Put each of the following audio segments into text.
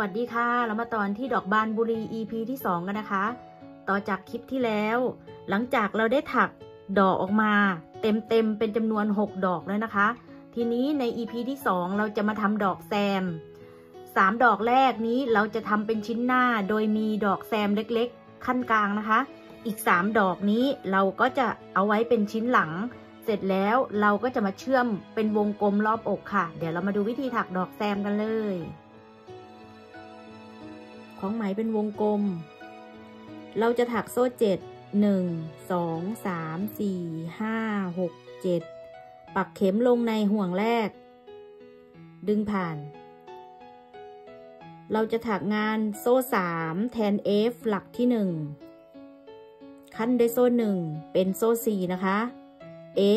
วัสดีค่ะ เรามาตอนที่ดอกบานบุรี EP ที่ 2 กันนะคะ ต่อจากคลิปที่แล้ว หลังจากเราได้ถักดอกออกมา เต็มเต็มเป็นจำนวน 6 ดอกแล้วนะคะ ทีนี้ใน EP ที่ 2 เราจะมาทำดอกแซม3 ดอกแรกนี้เราจะทำเป็นชิ้นหน้า โดยมีดอกแซมเล็กๆ ขั้นกลางนะคะ อีก3ดอกนี้เราก็จะเอาไว้เป็นชิ้นหลัง เสร็จแล้วเราก็จะมาเชื่อมเป็นวงกลมรอบอกค่ะ เดี๋ยวเรามาดูวิธีถักดอกแซมกันเลยของไหมเป็นวงกลม เราจะถักโซ่เจ็ด หนึ่ง สอง สาม สี่ ห้าหก เจ็ด ปักเข็มลงในห่วงแรก ดึงผ่าน เราจะถักงานโซ่สามแทน F หลักที่หนึ่ง ขั้นได้โซ่หนึ่งเป็นโซ่สี่นะคะ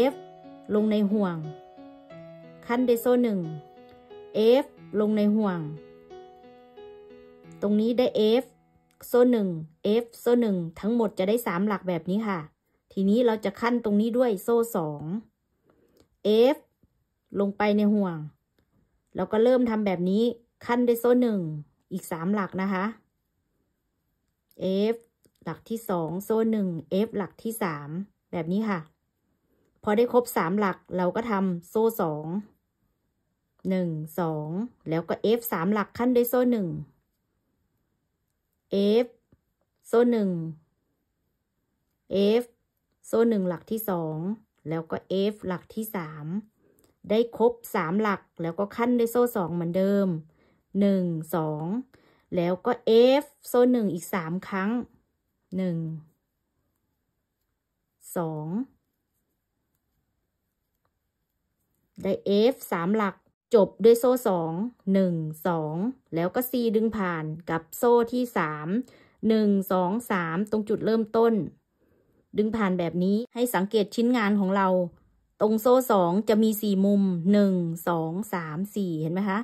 F ลงในห่วง ขั้นได้โซ่หนึ่ง F ลงในห่วงตรงนี้ได้ f โซ่หนึ่ง f โซ่หนึ่ง ทั้งหมดจะได้สามหลักแบบนี้ค่ะ ทีนี้เราจะขั้นตรงนี้ด้วยโซ่สอง f ลงไปในห่วงแล้วก็เริ่มทำแบบนี้ขั้นได้โซ่หนึ่งอีกสามหลักนะคะ f หลักที่สองโซ่หนึ่ง f หลักที่สามแบบนี้ค่ะ พอได้ครบสามหลักเราก็ทำโซ่สองหนึ่งสองแล้วก็ f สามหลักขั้นได้โซ่หนึ่ง f โซ่หนึ่ง f โซ่หนึ่งหลักที่สองแล้วก็ f หลักที่สามได้ครบสามหลักแล้วก็ขั้นด้วยโซ่สองเหมือนเดิมหนึ่งสองแล้วก็ f โซ่หนึ่งอีกสามครั้งหนึ่งสองได้ f สามหลักจบด้วยโซ่สองหนึ่งสอง แล้วก็ซีดึงผ่านกับโซ่ที่สาม หนึ่งสองสาม ตรงจุดเริ่มต้น ดึงผ่านแบบนี้ให้สังเกตชิ้นงานของเรา ตรงโซ่สองจะมีสี่มุมหนึ่ง สอง สามสี่เห็นไหมคะ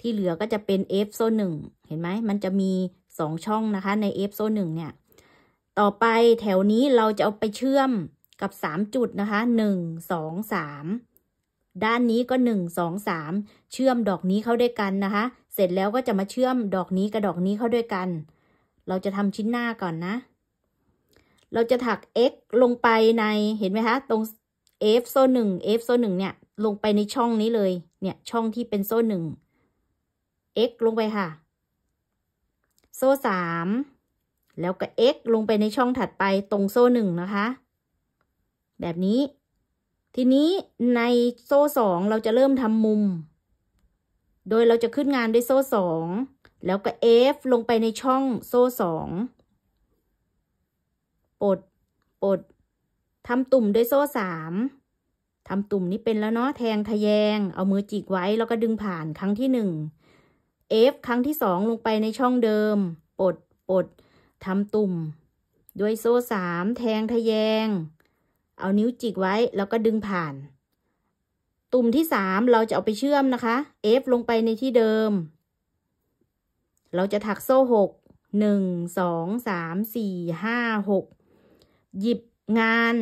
ที่เหลือก็จะเป็น F โซ่หนึ่ง เห็นไหม มันจะมีสองช่องนะคะใน F โซ่หนึ่งเนี่ย ต่อไปแถวนี้เราจะเอาไปเชื่อมกับสามจุดนะคะหนึ่ง สองสามด้านนี้ก็หนึ่งสอสาม เชื่อมดอกนี้เข้าด้วยกันนะคะ เสร็จแล้วก็จะมาเชื่อมดอกนี้กับดอกนี้เข้าด้วยกัน เราจะทำชิ้นหน้าก่อนนะ เราจะถัก x ลงไปในเห็นไหมคะตรง f โซ่หนึ่ง f โซ่หนึ่งเนี่ยลงไปในช่องนี้เลยเนี่ยช่องที่เป็นโซ่หนึ่ง x ลงไปค่ะ โซ่สาม แล้วก็ x ลงไปในช่องถัดไปตรงโซ่หนึ่งนะคะ แบบนี้ทีนี้ในโซ่สองเราจะเริ่มทำมุม โดยเราจะขึ้นงานด้วยโซ่สอง แล้วก็ F ลงไปในช่องโซ่สองปลดปลดทำตุ่มด้วยโซ่สามทำตุ่มนี้เป็นแล้วเนาะแทงทะแยง เอามือจิกไว้แล้วก็ดึงผ่านครั้งที่หนึ่ง F ครั้งที่สองลงไปในช่องเดิมปลดปลดทำตุ่ม ด้วยโซ่สามแทงทะแยงเอานิ้วจิกไว้ แล้วก็ดึงผ่าน ตุ่มที่สามเราจะเอาไปเชื่อมนะคะ F ลงไปในที่เดิม เราจะถักโซ่หกหนึ่งสองสามสี่ห้าหกหยิบงาน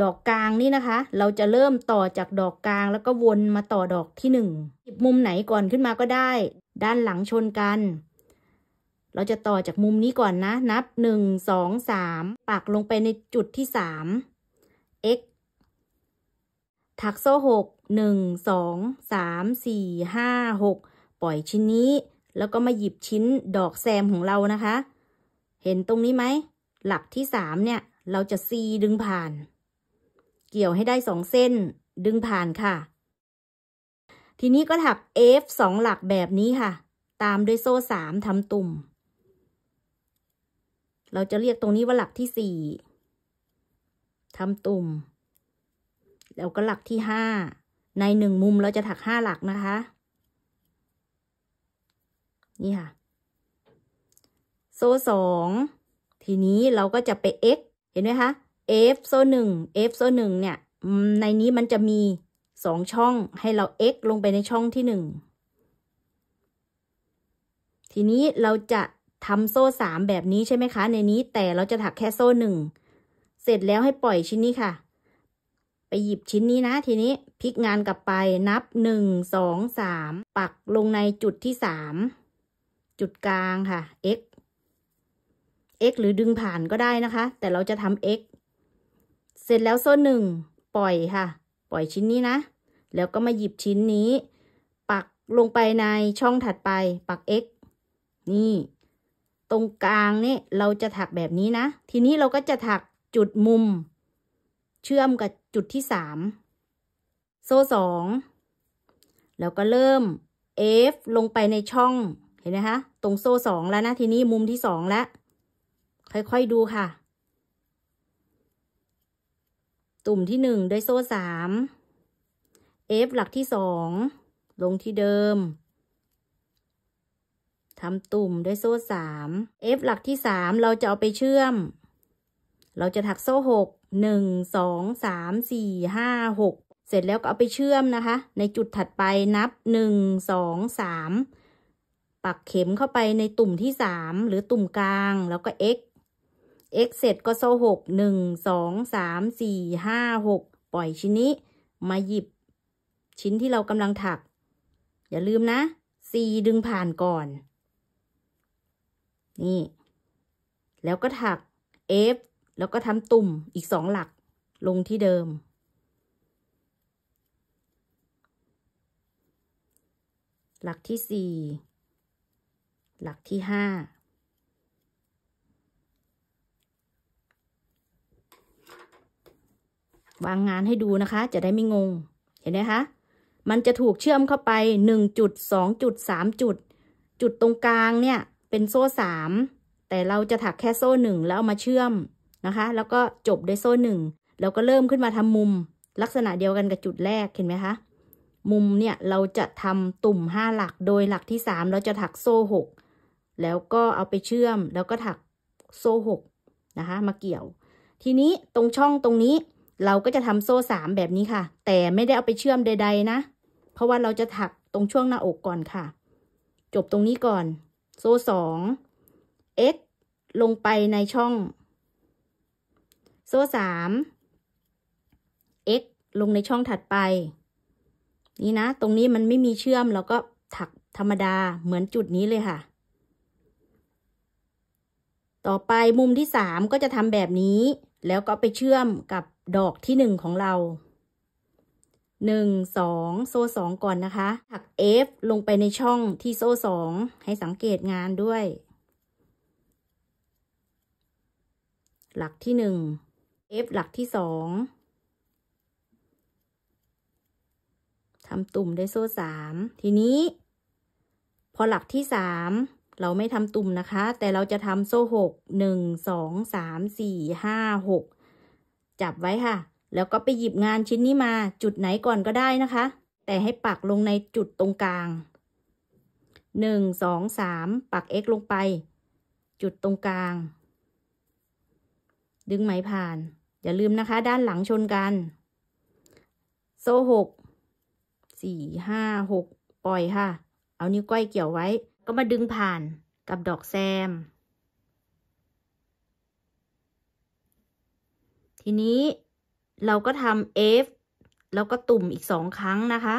ดอกกลางนี่นะคะ เราจะเริ่มต่อจากดอกกลางแล้วก็วนมาต่อดอกที่หนึ่งหยิบมุมไหนก่อนขึ้นมาก็ได้ ด้านหลังชนกัน เราจะต่อจากมุมนี้ก่อนนะ นับหนึ่งสองสามปักลงไปในจุดที่สามถักโซ่หก หนึ่ง สอง สาม สี่ ห้า หก ปล่อยชิ้นนี้ แล้วก็มาหยิบชิ้นดอกแซมของเรานะคะ เห็นตรงนี้ไหม หลักที่สามเนี่ย เราจะซีดึงผ่าน เกี่ยวให้ได้สองเส้น ดึงผ่านค่ะ ทีนี้ก็ถัก F สองหลักแบบนี้ค่ะ ตามด้วยโซ่สามทำตุ่ม เราจะเรียกตรงนี้ว่าหลักที่สี่ทำตุ่มแล้วก็หลักที่ห้าในหนึ่งมุมเราจะถักห้าหลักนะคะ นี่ค่ะ โซ่สอง ทีนี้เราก็จะไป x เห็นไหมคะ f โซ่หนึ่ง f โซ่หนึ่งเนี่ยในนี้มันจะมีสองช่องให้เรา x ลงไปในช่องที่หนึ่ง ทีนี้เราจะทำโซ่สามแบบนี้ใช่ไหมคะ ในนี้แต่เราจะถักแค่โซ่หนึ่ง เสร็จแล้วให้ปล่อยชิ้นนี้ค่ะไปหยิบชิ้นนี้นะทีนี้พลิกงานกลับไปนับหนึ่งสองสามปักลงในจุดที่สามจุดกลางค่ะ x x หรือดึงผ่านก็ได้นะคะ แต่เราจะทำ x เสร็จแล้วโซ่หนึ่งปล่อยค่ะ ปล่อยชิ้นนี้นะ แล้วก็มาหยิบชิ้นนี้ ปักลงไปในช่องถัดไปปัก x นี่ ตรงกลางนี่เราจะถักแบบนี้นะ ทีนี้เราก็จะถักจุดมุม เชื่อมกับจุดที่สาม โซ่สอง แล้วก็เริ่ม F ลงไปในช่อง เห็นไหมคะ ตรงโซ่สองแล้วนะทีนี้มุมที่สองแล้ว ค่อย ๆ ดูค่ะ ตุ่มที่หนึ่งด้วยโซ่สาม F หลักที่สองลงที่เดิม ทำตุ่มด้วยโซ่สาม F หลักที่สามเราจะเอาไปเชื่อม เราจะถักโซ่หกหนึ่งสองสามสี่ห้าหกเสร็จแล้วก็เอาไปเชื่อมนะคะ ในจุดถัดไปนับหนึ่งสองสามปักเข็มเข้าไปในตุ่มที่สามหรือตุ่มกลางแล้วก็ x x เสร็จก็โซ่หกหนึ่งสองสามสี่ห้าหกปล่อยชิ้นนี้ มาหยิบชิ้นที่เรากำลังถัก อย่าลืมนะสี่ดึงผ่านก่อน นี่ แล้วก็ถัก f แล้วก็ทำตุ่มอีกสองหลักลงที่เดิม หลักที่สี่หลักที่ห้าวางงานให้ดูนะคะ จะได้ไม่งงเห็นไหมคะ มันจะถูกเชื่อมเข้าไปหนึ่งจุดสองจุดสามจุดจุดตรงกลางเนี่ย เป็นโซ่สามแต่เราจะถักแค่โซ่หนึ่งแล้วมาเชื่อมนะคะ แล้วก็จบด้วยโซ่หนึ่งแล้วก็เริ่มขึ้นมาทำมุมลักษณะเดียวกันกับจุดแรกเห็นไหมคะมุมเนี่ยเราจะทำตุ่ม5หลักโดยหลักที่3เราจะถักโซ่6แล้วก็เอาไปเชื่อม แล้วก็ถักโซ่6นะคะมาเกี่ยว ทีนี้ตรงช่องตรงนี้เราก็จะทำโซ่ 3 แบบนี้ค่ะ แต่ไม่ได้เอาไปเชื่อมใดๆนะ เพราะว่าเราจะถักตรงช่วงหน้าอกก่อนค่ะ จบตรงนี้ก่อน โซ่2 x ลงไปในช่องโซ่สาม x ลงในช่องถัดไป นี่นะ ตรงนี้มันไม่มีเชื่อมเราก็ถักธรรมดาเหมือนจุดนี้เลยค่ะ ต่อไปมุมที่สามก็จะทำแบบนี้ แล้วก็ไปเชื่อมกับดอกที่หนึ่งของเราหนึ่งสองโซ่สองก่อนนะคะ ถัก F ลงไปในช่องที่โซ่สองให้สังเกตงานด้วย หลักที่หนึ่ง f หลักที่สองทำตุ่มได้โซ่สาม ทีนี้ พอหลักที่สาม เราไม่ทำตุ่มนะคะ แต่เราจะทำโซ่หกหนึ่งสองสามสี่ห้าหกจับไว้ค่ะ แล้วก็ไปหยิบงานชิ้นนี้มาจุดไหนก่อนก็ได้นะคะ แต่ให้ปักลงในจุดตรงกลางหนึ่งสองสามปัก x ลงไป จุดตรงกลาง ดึงไหมผ่านอย่าลืมนะคะ ด้านหลังชนกัน โซ่หก สี่ ห้าหก ปล่อยค่ะ เอานิ้วก้อยเกี่ยวไว้ ก็มาดึงผ่านกับดอกแซม ทีนี้เราก็ทำเอฟแล้วก็ตุ่มอีกสองครั้งนะคะ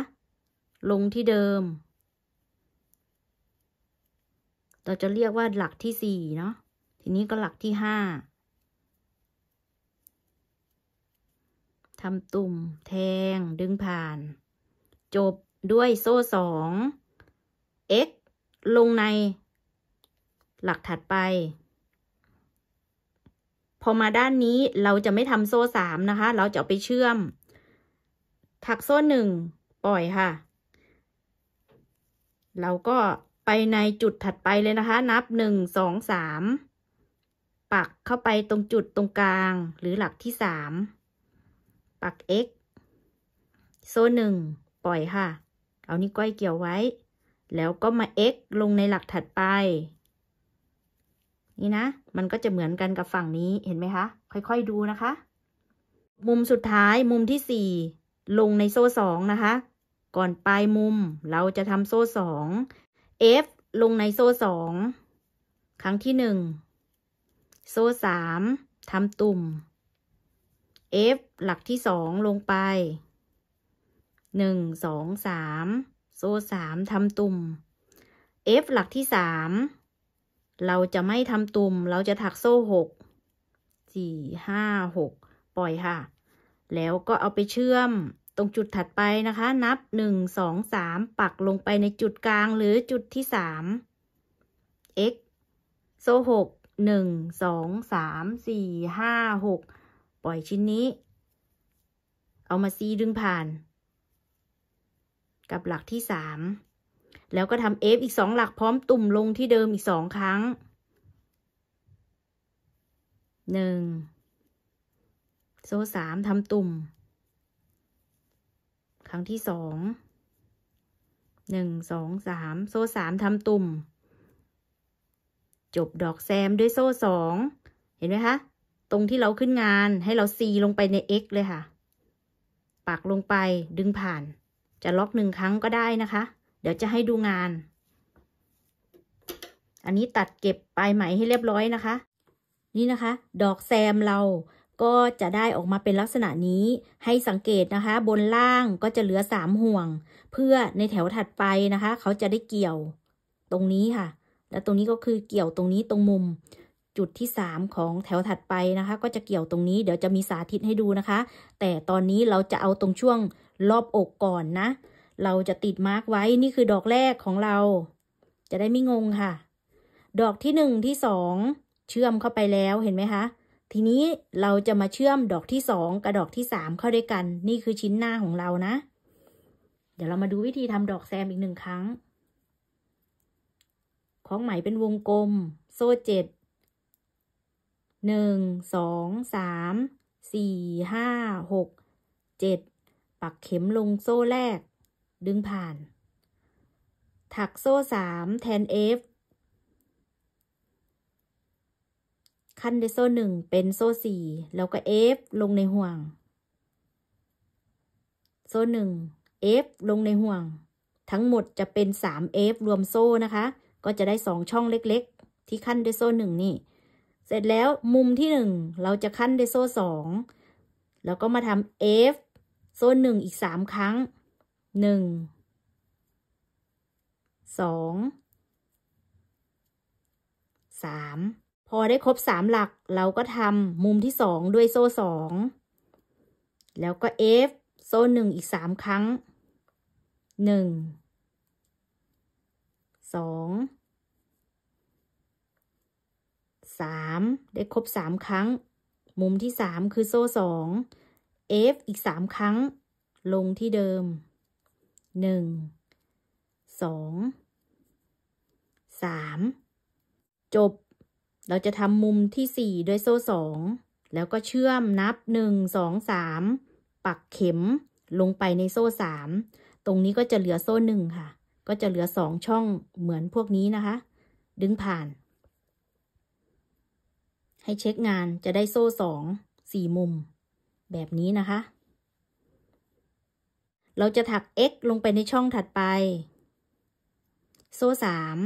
ลงที่เดิม เราจะเรียกว่าหลักที่สี่เนาะทีนี้ก็หลักที่ห้าทำตุ่มแทงดึงผ่าน จบด้วยโซ่สอง x ลงใน หลักถัดไป พอมาด้านนี้เราจะไม่ทำโซ่สามนะคะ เราจะไปเชื่อม ถักโซ่หนึ่ง ปล่อยค่ะ เราก็ไปในจุดถัดไปเลยนะคะ นับหนึ่งสองสาม ปักเข้าไปตรงจุดตรงกลางหรือหลักที่สามปัก x โซ่หนึ่งปล่อยค่ะ เอานี้ก้อยเกี่ยวไว้ แล้วก็มา x ลงในหลักถัดไป นี่นะ มันก็จะเหมือนกันกับฝั่งนี้ เห็นไหมคะ ค่อยๆดูนะคะ มุมสุดท้าย มุมที่สี่ ลงในโซ่สองนะคะ ก่อนปลายมุม เราจะทำโซ่สอง f ลงในโซ่สอง ครั้งที่หนึ่ง โซ่สามทำตุ่ม f หลักที่สองลงไป หนึ่ง สอสาม โซ่สามทำตุ่ม f หลักที่สามเราจะไม่ทำตุ่ม เราจะถักโซ่หกสี่ห้าหกปล่อยค่ะ แล้วก็เอาไปเชื่อมตรงจุดถัดไปนะคะ นับหนึ่งสองสามปักลงไปในจุดกลางหรือจุดที่สาม x โซ่หกหนึ่งสองสามสี่ห้าหกปล่อยชิ้นนี้ เอามาซีดึงผ่าน กับหลักที่สาม แล้วก็ทำเอฟอีกสองหลักพร้อมตุ่มลงที่เดิมอีกสองครั้ง หนึ่งโซ่สามทำตุ่ม ครั้งที่สอง หนึ่งสองสามโซ่สามทำตุ่ม จบดอกแซมด้วยโซ่สอง เห็นไหมคะตรงที่เราขึ้นงานให้เราซีลงไปใน X เลยค่ะปักลงไปดึงผ่าน จะล็อกหนึ่งครั้งก็ได้นะคะ เดี๋ยวจะให้ดูงาน อันนี้ตัดเก็บปลายไหมให้เรียบร้อยนะคะ นี่นะคะ ดอกแซมเราก็จะได้ออกมาเป็นลักษณะนี้ให้สังเกตนะคะ บนล่างก็จะเหลือสามห่วง เพื่อในแถวถัดไปนะคะ เขาจะได้เกี่ยว ตรงนี้ค่ะ และตรงนี้ก็คือเกี่ยวตรงนี้ตรงมุมจุดที่3ของแถวถัดไปนะคะ ก็จะเกี่ยวตรงนี้ เดี๋ยวจะมีสาธิตให้ดูนะคะ แต่ตอนนี้เราจะเอาตรงช่วงรอบอกก่อนนะ เราจะติดมาร์กไว้นี่คือดอกแรกของเรา จะได้ไม่งงค่ะ ดอกที่1ที่2เชื่อมเข้าไปแล้วเห็นไหมคะ ทีนี้เราจะมาเชื่อมดอกที่สองกับดอกที่สามเข้าด้วยกัน นี่คือชิ้นหน้าของเรานะ เดี๋ยวเรามาดูวิธีทำดอกแซมอีกหนึ่งครั้ง ของไหมเป็นวงกลม โซ่เจ็ดหนึ่งสอง สาม สี่ ห้า หก เจ็ด ปักเข็มลงโซ่แรก ดึงผ่าน ถักโซ่สามแทน F ขั้นในโซ่หนึ่งเป็นโซ่สี่ แล้วก็ F ลงในห่วง โซ่หนึ่ง F ลงในห่วง ทั้งหมดจะเป็น 3F รวมโซ่นะคะ ก็จะได้ 2 ช่องเล็ก ๆ ที่ขั้นด้วยโซ่หนึ่งนี่เสร็จแล้วมุมที่หนึ่งเราจะขั้นด้วยโซ่สองแล้วก็มาทำ F โซ่หนึ่งอีกสามครั้งหนึ่งสองสามพอได้ครบสามหลักเราก็ทำมุมที่สองด้วยโซ่สองแล้วก็ F โซ่หนึ่งอีกสามครั้งหนึ่งสองสามได้ครบสามครั้ง มุมที่สามคือโซ่สอง F อีกสามครั้ง ลงที่เดิมหนึ่งสองสามจบ เราจะทำมุมที่สี่ด้วยโซ่สองแล้วก็เชื่อมนับหนึ่งสอสามปักเข็มลงไปในโซ่สามตรงนี้ก็จะเหลือโซ่หนึ่งค่ะ ก็จะเหลือสองช่องเหมือนพวกนี้นะคะ ดึงผ่านให้เช็คงานจะได้โซ่สองสี่มุม แบบนี้นะคะ เราจะถัก x ลงไปในช่องถัดไป โซ่สาม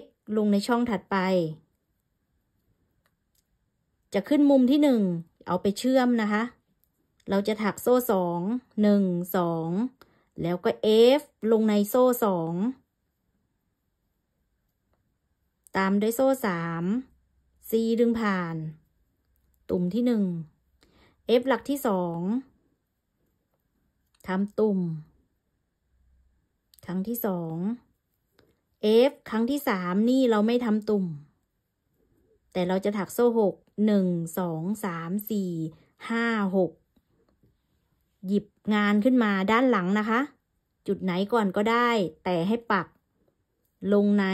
x ลงในช่องถัดไป จะขึ้นมุมที่หนึ่ง เอาไปเชื่อมนะคะ เราจะถักโซ่สองหนึ่งสองแล้วก็ F ลงในโซ่สองตามด้วยโซ่สาม C ดึงผ่าน ตุ่มที่หนึ่ง F หลักที่สองทำตุ่ม ครั้งที่สอง F ครั้งที่สามนี่เราไม่ทำตุ่ม แต่เราจะถักโซ่หกหนึ่งสองสามสี่ห้าหกหยิบงานขึ้นมาด้านหลังนะคะ จุดไหนก่อนก็ได้แต่ให้ปักลงใน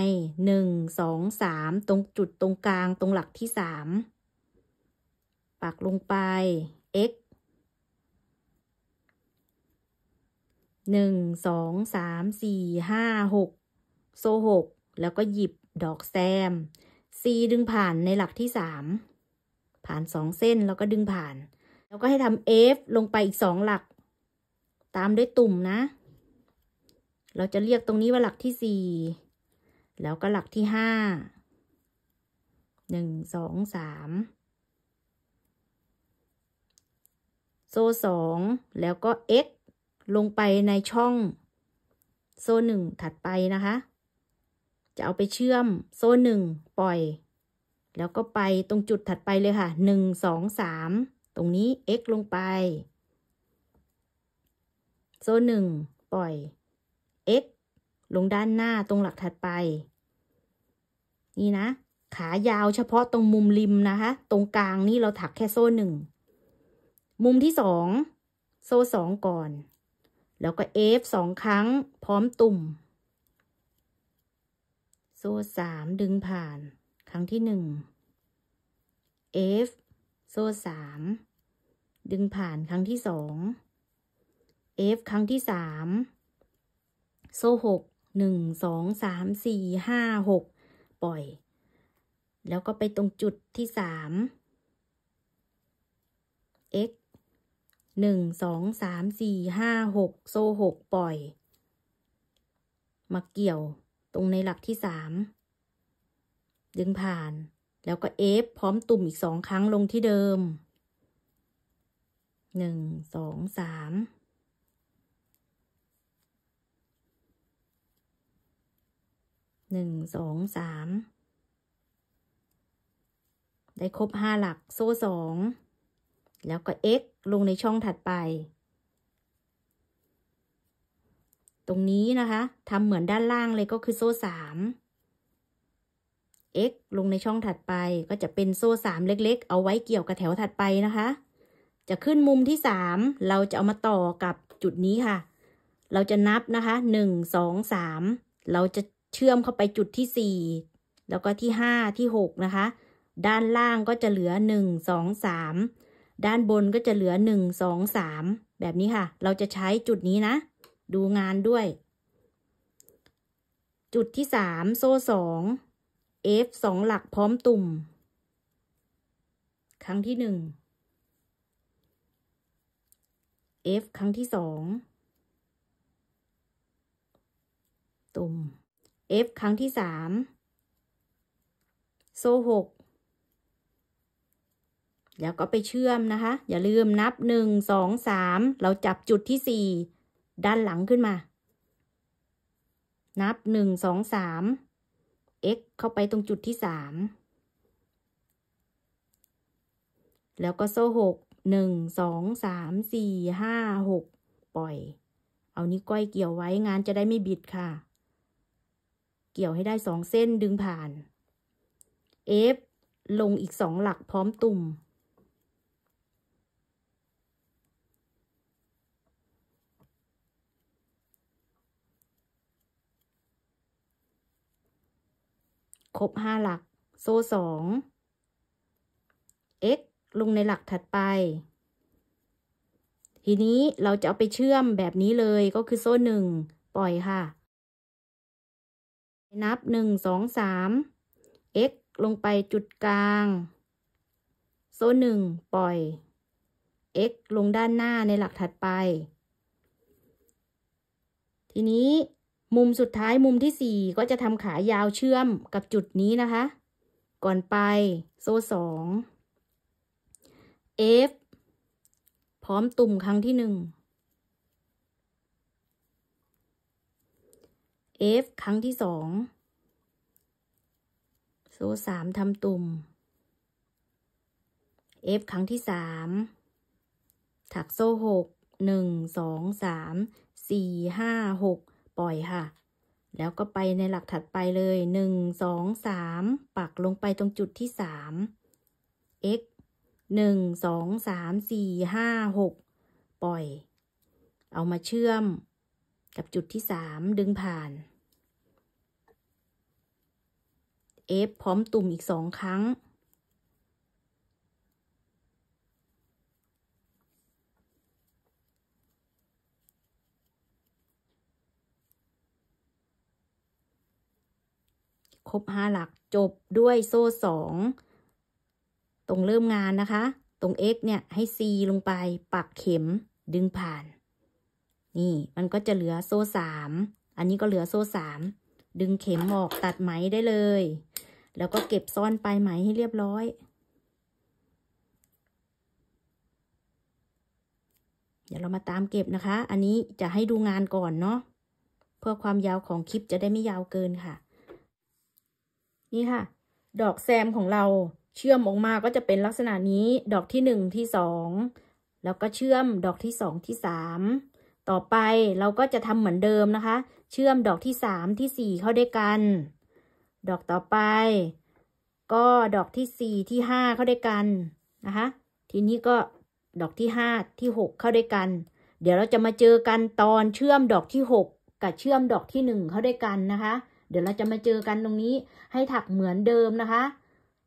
หนึ่งสองสามตรงจุดตรงกลางตรงหลักที่สามปักลงไป x หนึ่งสองสามสี่ห้าหกโซหกแล้วก็หยิบดอกแซม c ดึงผ่านในหลักที่สามผ่านสองเส้นแล้วก็ดึงผ่าน แล้วก็ให้ทำ f ลงไปอีกสองหลัก ตามด้วยตุ่มนะ เราจะเรียกตรงนี้ว่าหลักที่สี่แล้วก็หลักที่ห้า หนึ่งสองสาม โซ่สอง แล้วก็ x ลงไปในช่อง โซ่หนึ่งถัดไปนะคะ จะเอาไปเชื่อมโซ่หนึ่งปล่อย แล้วก็ไปตรงจุดถัดไปเลยค่ะ หนึ่งสองสาม ตรงนี้ x ลงไป โซ่หนึ่งปล่อย x ลงด้านหน้าตรงหลักถัดไปนี่นะขายาวเฉพาะตรงมุมริมนะคะตรงกลางนี่เราถักแค่โซ่หนึ่งมุมที่สองโซ่สองก่อน แล้วก็เอฟสองครั้ง พร้อมตุ่ม โซ่สามดึงผ่าน ครั้งที่หนึ่งเอฟโซ่สามดึงผ่านครั้งที่สองเอฟครั้งที่สามโซ่หกหนึ่งสองสามสี่ห้าหกปล่อย แล้วก็ไปตรงจุดที่สาม x หนึ่ง สอง สาม สี่ ห้าหกโซ่หกปล่อย มาเกี่ยวตรงในหลักที่สาม ดึงผ่าน แล้วก็เอฟพร้อมตุ่มอีกสองครั้งลงที่เดิม หนึ่ง สอง สามหนึ่งสองสามได้ครบห้าหลักโซ่สองแล้วก็ x ลงในช่องถัดไป ตรงนี้นะคะทำเหมือนด้านล่างเลยก็คือโซ่สาม x ลงในช่องถัดไปก็จะเป็นโซ่สามเล็กๆ เอาไว้เกี่ยวกับแถวถัดไปนะคะ จะขึ้นมุมที่สามเราจะเอามาต่อกับจุดนี้ค่ะ เราจะนับนะคะหนึ่งสองสามเราจะเชื่อมเข้าไปจุดที่ 4 แล้วก็ที่ 5 ที่ 6 นะคะ ด้านล่างก็จะเหลือ 1 2 3 ด้านบนก็จะเหลือ 1 2 3 แบบนี้ค่ะ เราจะใช้จุดนี้นะ ดูงานด้วย จุดที่ 3 โซ่ 2 F 2 หลักพร้อมตุ่ม ครั้งที่ 1 F ครั้งที่ 2 ตุ่ม F ครั้งที่สามโซ่หกแล้วก็ไปเชื่อมนะคะ อย่าลืมนับหนึ่งสองสามเราจับจุดที่สี่ด้านหลังขึ้นมา นับหนึ่งสองสาม x เข้าไปตรงจุดที่สามแล้วก็โซ่หกหนึ่งสองสามสี่ห้าหกปล่อย เอานิ้วก้อยเกี่ยวไว้งานจะได้ไม่บิดค่ะเกี่ยวให้ได้สองเส้นดึงผ่าน F ลงอีกสองหลักพร้อมตุ่ม ครบห้าหลัก โซ่สอง x ลงในหลักถัดไป ทีนี้เราจะเอาไปเชื่อมแบบนี้เลยก็คือโซ่หนึ่งปล่อยค่ะนับหนึ่งสองสาม x ลงไปจุดกลาง โซ่หนึ่ง ปล่อย x ลงด้านหน้าในหลักถัดไป ทีนี้มุมสุดท้ายมุมที่สี่ก็จะทำขายาวเชื่อมกับจุดนี้นะคะ ก่อนไป โซ่สอง f พร้อมตุ่มครั้งที่หนึ่ง F ครั้งที่สองโซ่สามทำตุ่ม F ครั้งที่สามถักโซ่หกหนึ่งสองสามสี่ห้าหกปล่อยค่ะ แล้วก็ไปในหลักถัดไปเลยหนึ่งสองสามปักลงไปตรงจุดที่สาม x หนึ่งสองสามสี่ห้าหกปล่อย เอามาเชื่อมกับจุดที่สามดึงผ่าน F พร้อมตุ่มอีกสองครั้ง ครบห้าหลักจบด้วยโซ่สอง ตรงเริ่มงานนะคะ ตรง x เนี่ย ให้ c ลงไป ปักเข็ม ดึงผ่าน นี่มันก็จะเหลือโซ่สาม อันนี้ก็เหลือโซ่สาม ดึงเข็มออกตัดไหมได้เลยแล้วก็เก็บซ่อนปลายไหมให้เรียบร้อย เดี๋ยวเรามาตามเก็บนะคะ อันนี้จะให้ดูงานก่อนเนาะ เพื่อความยาวของคลิปจะได้ไม่ยาวเกินค่ะ นี่ค่ะ ดอกแซมของเราเชื่อมออกมาก็จะเป็นลักษณะนี้ ดอกที่หนึ่งที่สอง แล้วก็เชื่อมดอกที่สองที่สาม ต่อไปเราก็จะทำเหมือนเดิมนะคะ เชื่อมดอกที่สามที่สี่เข้าด้วยกันดอกต่อไป ก็ดอกที่สี่ที่ห้าเข้าด้วยกันนะคะทีนี้ก็ดอกที่ห้าที่หกเข้าด้วยกัน เดี๋ยวเราจะมาเจอกันตอนเชื่อมดอกที่หกกับเชื่อมดอกที่หนึ่งเข้าด้วยกันนะคะ เดี๋ยวเราจะมาเจอกันตรงนี้ให้ถักเหมือนเดิมนะคะ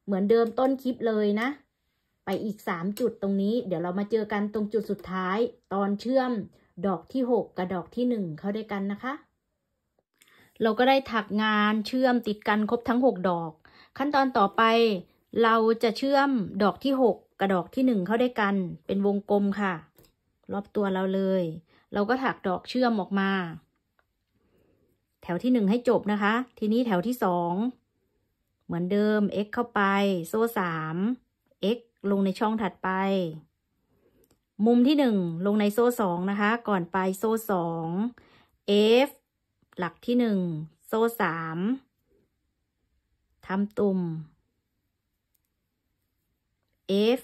เหมือนเดิมต้นคลิปเลยนะ ไปอีกสามจุดตรงนี้ เดี๋ยวเรามาเจอกันตรงจุดสุดท้ายตอนเชื่อมดอกที่หกกับดอกที่หนึ่งเข้าด้วยกันนะคะเราก็ได้ถักงานเชื่อมติดกันครบทั้ง6ดอก ขั้นตอนต่อไปเราจะเชื่อมดอกที่6กับดอกที่ 1 เข้าด้วยกันเป็นวงกลมค่ะ รอบตัวเราเลย เราก็ถักดอกเชื่อมออกมา แถวที่1ให้จบนะคะ ทีนี้แถวที่2เหมือนเดิม x เข้าไป โซ่3 x ลงในช่องถัดไป มุมที่ 1 ลงในโซ่2นะคะ ก่อนไปโซ่2 f หลักที่หนึ่ง โซ่สามทำตุ่ม F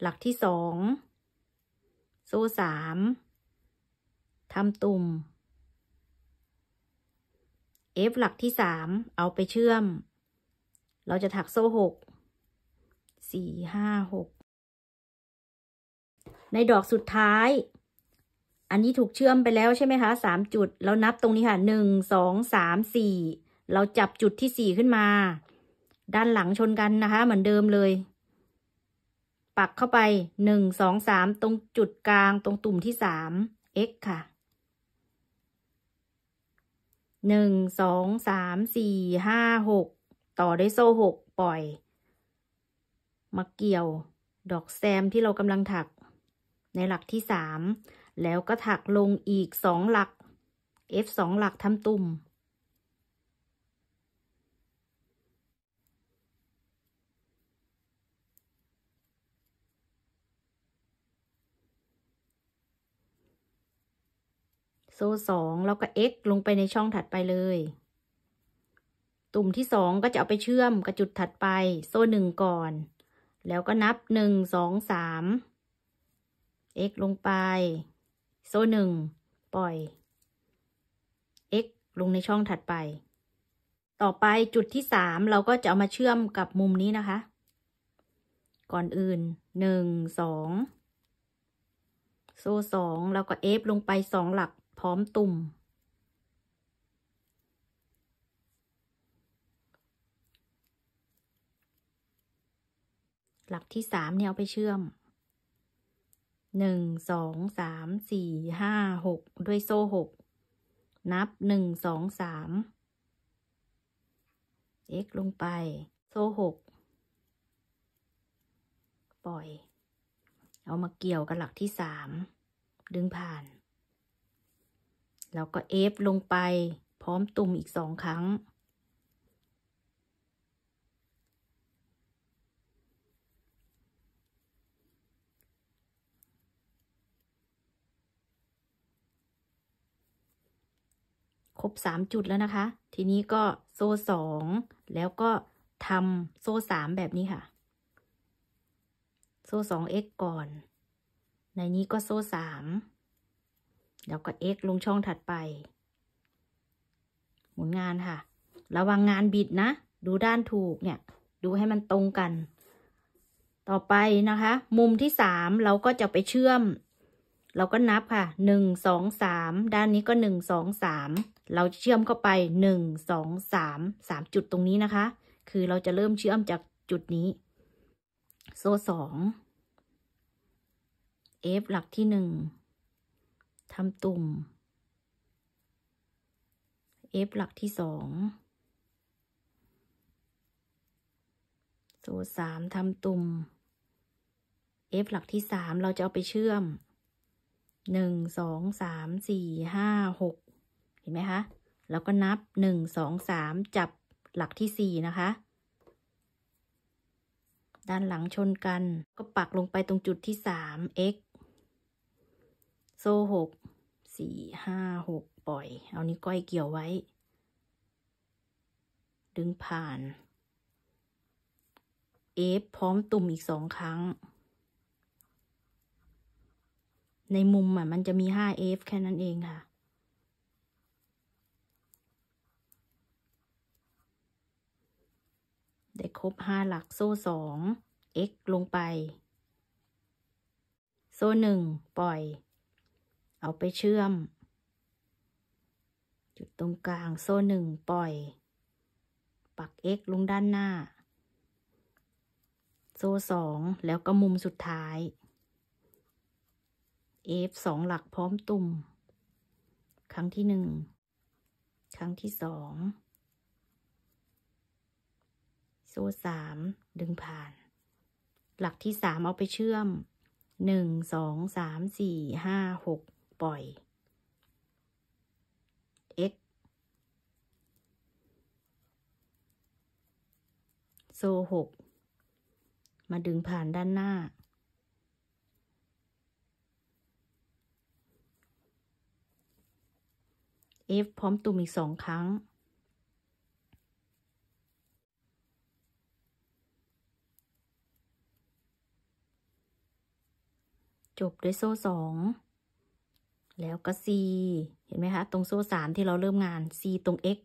หลักที่สอง โซ่สามทำตุ่ม F หลักที่สาม เอาไปเชื่อม เราจะถักโซ่หก สี่ห้าหก ในดอกสุดท้ายอันนี้ถูกเชื่อมไปแล้วใช่ไหมคะ สามจุด เรานับตรงนี้ค่ะ หนึ่ง สอง สาม สี่ เราจับจุดที่สี่ขึ้นมา ด้านหลังชนกันนะคะ เหมือนเดิมเลย ปักเข้าไปหนึ่ง สองสาม ตรงจุดกลางตรงตุ่มที่สาม x ค่ะ หนึ่ง สอง สาม สี่ ห้าหก ต่อด้วยโซ่หกปล่อย มาเกี่ยว ดอกแซมที่เรากำลังถักในหลักที่สามแล้วก็ถักลงอีกสองหลัก F สองหลักทำตุ่ม โซ่สองแล้วก็ x ลงไปในช่องถัดไปเลย ตุ่มที่สองก็จะเอาไปเชื่อมกับจุดถัดไปโซ่หนึ่งก่อน แล้วก็นับหนึ่งสองสาม x ลงไปโซ่หนึ่งปล่อย x ลงในช่องถัดไป ต่อไปจุดที่สามเราก็จะเอามาเชื่อมกับมุมนี้นะคะ ก่อนอื่นหนึ่งสองโซ่สองแล้วก็ f ลงไปสองหลักพร้อมตุ่ม หลักที่สามเนี่ยเอาไปเชื่อมหนึ่งสองสามสี่ห้าหกด้วยโซ่หกนับหนึ่งสองสาม x ลงไป โซ่หกปล่อย เอามาเกี่ยวกับหลักที่สามดึงผ่าน แล้วก็ f ลงไป พร้อมตุ่มอีกสองครั้งครบสามจุดแล้วนะคะ ทีนี้ก็โซ่สอง แล้วก็ทำโซ่สามแบบนี้ค่ะ โซ่สอง x ก่อน ในนี้ก็โซ่สาม แล้วก็ x ลงช่องถัดไป หมุนงานค่ะ ระวังงานบิดนะ ดูด้านถูกเนี่ย ดูให้มันตรงกัน ต่อไปนะคะ มุมที่สามเราก็จะไปเชื่อม เราก็นับค่ะ หนึ่งสองสาม ด้านนี้ก็หนึ่ง สองสามเราเชื่อมเข้าไปหนึ่งสองสามสามจุดตรงนี้นะคะ คือเราจะเริ่มเชื่อมจากจุดนี้ โซ่สอง F หลักที่หนึ่งทำตุ่ม F หลักที่สองโซ่สามทำตุ่ม F หลักที่สามเราจะเอาไปเชื่อมหนึ่งสองสามสี่ห้าหกห็นไหมคะ แล้วก็นับหนึ่งสองสาม จับหลักที่สี่นะคะ ด้านหลังชนกัน ก็ปักลงไปตรงจุดที่สามเอโซ่หก สี่ห้าหก ปล่อย เอา นี้ ก้อย เกี่ยวไว้ ดึงผ่าน เอฟ พร้อมตุ่มอีกสองครั้ง ในมุมอ่ะมันจะมี 5F แค่นั้นเอง ค่ะได้ครบ5 หลักโซ่ 2 x ลงไป โซ่ 1 ปล่อย เอาไปเชื่อม จุดตรงกลาง โซ่ 1 ปล่อย ปัก x ลงด้านหน้า โซ่ 2 แล้วก็มุมสุดท้าย f 2หลักพร้อมตุ่ม ครั้งที่ 1 ครั้งที่ 2โซ่สามดึงผ่าน หลักที่สามเอาไปเชื่อมหนึ่งสองสามสี่ห้าหกปล่อย x โซ่หกมาดึงผ่านด้านหน้าเอฟพร้อมตุ่มอีกสองครั้งจบด้วยโซ่สอง แล้วก็ C เห็นไหมคะตรงโซ่สามที่เราเริ่มงาน C ตรง X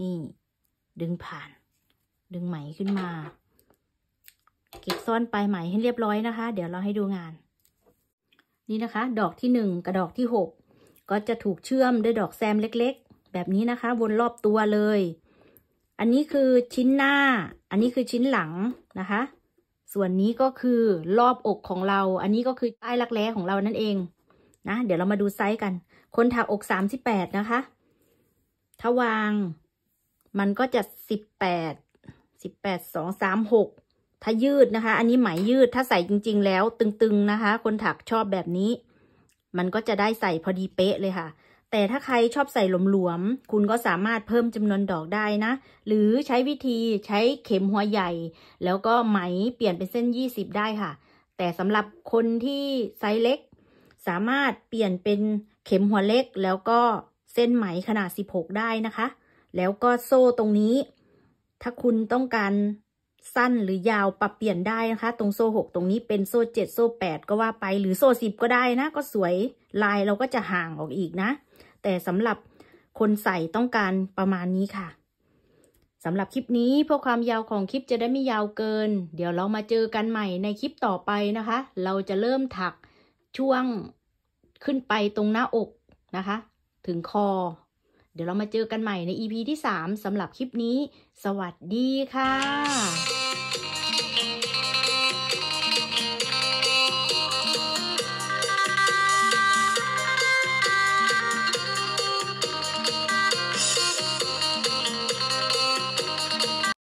นี่ ดึงผ่าน ดึงไหมขึ้นมาเก็บซ่อนปลายไหมให้เรียบร้อยนะคะ เดี๋ยวเราให้ดูงาน นี่นะคะ ดอกที่หนึ่งกับดอกที่หก ก็จะถูกเชื่อมด้วยดอกแซมเล็ก ๆ แบบนี้นะคะ วนรอบตัวเลย อันนี้คือชิ้นหน้า อันนี้คือชิ้นหลังนะคะส่วนนี้ก็คือรอบอกของเรา อันนี้ก็คือ ใต้รักแร้ของเรานั่นเอง นะ เดี๋ยวเรามาดูไซส์กัน คนถักอกสามสิบแปดนะคะ ถ้าวางมันก็จะสิบแปด สิบแปด สอง สามหก ถ้ายืดนะคะ อันนี้ไหมยืด ถ้าใส่จริงๆแล้วตึง ๆ นะคะ คนถักชอบแบบนี้ มันก็จะได้ใส่พอดีเป๊ะเลยค่ะแต่ถ้าใครชอบใส่หลวมๆ คุณก็สามารถเพิ่มจำนวนดอกได้นะ หรือใช้วิธีใช้เข็มหัวใหญ่ แล้วก็ไหมเปลี่ยนเป็นเส้น20ได้ค่ะ แต่สำหรับคนที่ไซส์เล็ก สามารถเปลี่ยนเป็นเข็มหัวเล็ก แล้วก็เส้นไหมขนาด 16 ได้นะคะ แล้วก็โซ่ตรงนี้ ถ้าคุณต้องการสั้นหรือยาวปรับเปลี่ยนได้นะคะ ตรงโซ่ 6 ตรงนี้เป็นโซ่7โซ่8ก็ว่าไป หรือโซ่ 10 ก็ได้นะ ก็สวยลายเราก็จะห่างออกอีกนะแต่สำหรับคนใส่ต้องการประมาณนี้ค่ะสำหรับคลิปนี้เพื่อความยาวของคลิปจะได้ไม่ยาวเกิน เดี๋ยวเรามาเจอกันใหม่ในคลิปต่อไปนะคะ เราจะเริ่มถักช่วงขึ้นไปตรงหน้าอกนะคะ ถึงคอเดี๋ยวเรามาเจอกันใหม่ใน EP ที่3สำหรับคลิปนี้สวัสดีค่ะ